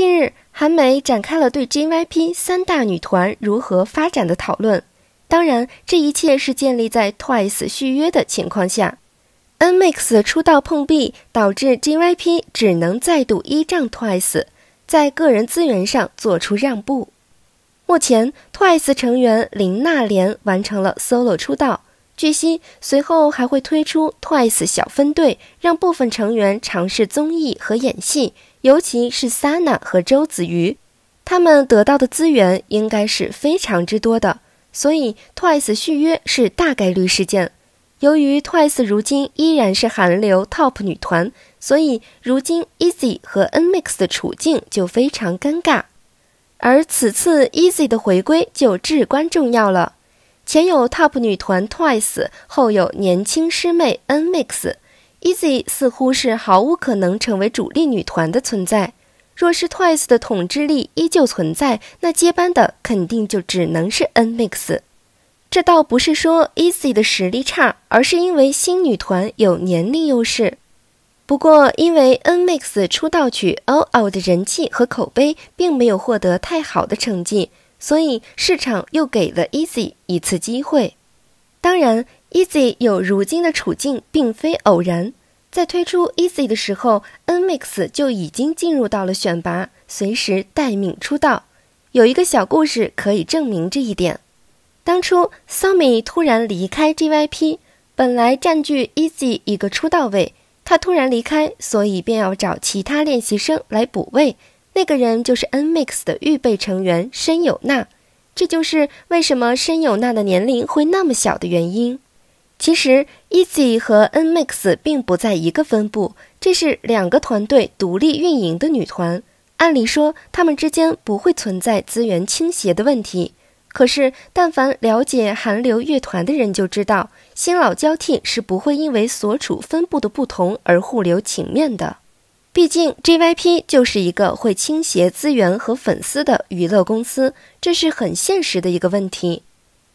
近日，韩媒展开了对 JYP 三大女团如何发展的讨论。当然，这一切是建立在 Twice 续约的情况下。Nmix 出道碰壁，导致 JYP 只能再度依仗 Twice，在个人资源上做出让步。目前，Twice 成员林娜莲完成了 solo 出道。据悉，随后还会推出 Twice 小分队，让部分成员尝试综艺和演戏，尤其是 Sana 和周子瑜，他们得到的资源应该是非常之多的，所以 Twice 续约是大概率事件。由于 Twice 如今依然是韩流 top 女团，所以如今 Easy 和 NMIXX 的处境就非常尴尬，而此次 Easy 的回归就至关重要了。前有 TOP 女团 TWICE，后有年轻师妹 n m i x e a s y 似乎是毫无可能成为主力女团的存在。若是 TWICE 的统治力依旧存在，那接班的肯定就只能是 n m i x 这倒不是说 EASY 的实力差，而是因为新女团有年龄优势。不过，因为 NMIXX 出道曲《All Out》的人气和口碑，并没有获得太好的成绩。所以市场又给了 Easy 一次机会。当然，Easy 有如今的处境并非偶然。在推出 Easy 的时候，Nmix 就已经进入到了选拔，随时待命出道。有一个小故事可以证明这一点。当初 s o m i 突然离开 j y p 本来占据 Easy 一个出道位，他突然离开，所以便要找其他练习生来补位。那个人就是 Nmix 的预备成员申有娜，这就是为什么申有娜的年龄会那么小的原因。其实 Easy 和 Nmix 并不在一个分部，这是两个团队独立运营的女团。按理说，他们之间不会存在资源倾斜的问题。可是，但凡了解韩流乐团的人就知道，新老交替是不会因为所处分部的不同而互留情面的。毕竟，JYP 就是一个会倾斜资源和粉丝的娱乐公司，这是很现实的一个问题。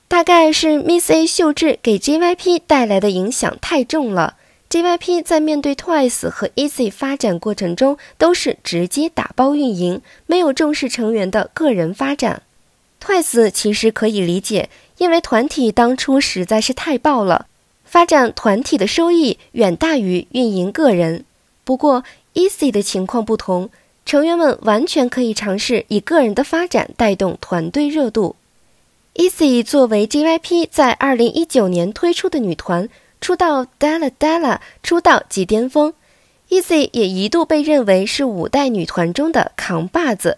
大概是 Miss A 秀智给 JYP 带来的影响太重了。JYP 在面对 Twice 和 Easy 发展过程中，都是直接打包运营，没有重视成员的个人发展。Twice 其实可以理解，因为团体当初实在是太爆了，发展团体的收益远大于运营个人。不过，Easy 的情况不同，成员们完全可以尝试以个人的发展带动团队热度。Easy 作为 JYP 在2019年推出的女团，出道 Della Della 出道即巅峰，Easy 也一度被认为是五代女团中的扛把子。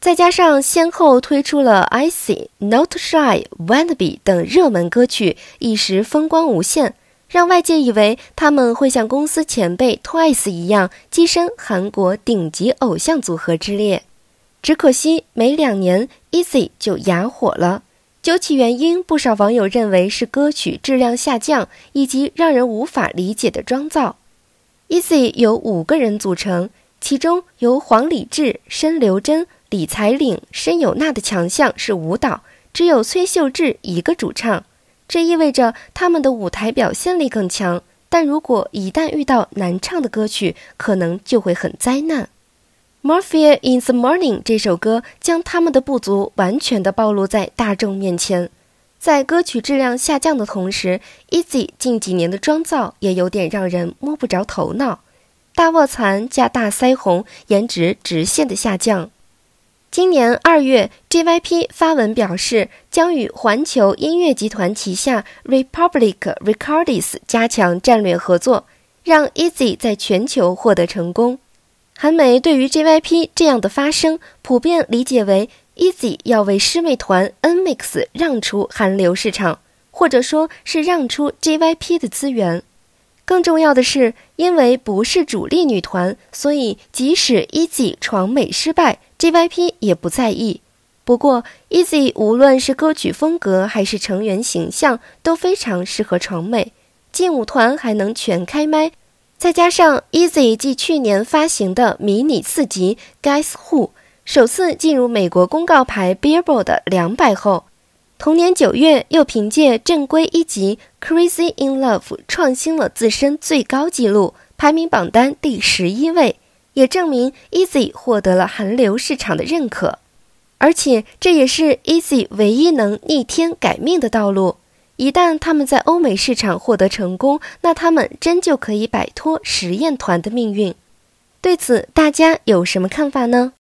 再加上先后推出了《I c y Not Shy》《Wannabe》等热门歌曲，一时风光无限。让外界以为他们会像公司前辈 Twice 一样跻身韩国顶级偶像组合之列，只可惜没两年，Easy 就哑火了。究其原因，不少网友认为是歌曲质量下降，以及让人无法理解的妆造。Easy 由五个人组成，其中由黄礼志、申刘真、李彩领、申有娜的强项是舞蹈，只有崔秀智一个主唱。这意味着他们的舞台表现力更强，但如果一旦遇到难唱的歌曲，可能就会很灾难。《Murphy in the Morning》这首歌将他们的不足完全的暴露在大众面前，在歌曲质量下降的同时 e a s y 近几年的妆造也有点让人摸不着头脑，大卧蚕加大腮红，颜值直线的下降。今年二月，JYP 发文表示将与环球音乐集团旗下 Republic Records 加强战略合作，让 Easy 在全球获得成功。韩媒对于 JYP 这样的发声，普遍理解为 Easy 要为师妹团 Nmix 让出韩流市场，或者说是让出 JYP 的资源。更重要的是，因为不是主力女团，所以即使 Easy 闯美失败。GYP 也不在意，不过 Easy 无论是歌曲风格还是成员形象都非常适合闯美，劲舞团还能全开麦，再加上 Easy 继去年发行的迷你四辑《Guess Who》，首次进入美国公告牌 Billboard 两百后，同年九月又凭借正规一辑《Crazy in Love》创新了自身最高纪录，排名榜单第十一位。也证明 Easy 获得了韩流市场的认可，而且这也是 Easy 唯一能逆天改命的道路。一旦他们在欧美市场获得成功，那他们真就可以摆脱实验团的命运。对此，大家有什么看法呢？